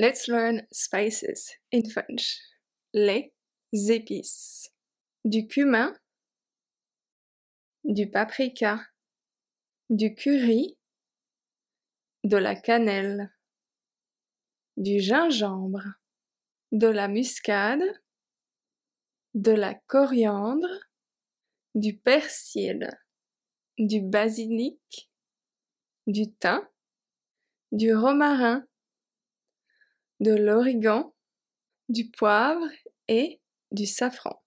Let's learn spices in French. Les épices. Du cumin, du paprika, du curry, de la cannelle, du gingembre, de la muscade, de la coriandre, du persil, du basilic, du thym, du romarin, de l'origan, du poivre et du safran.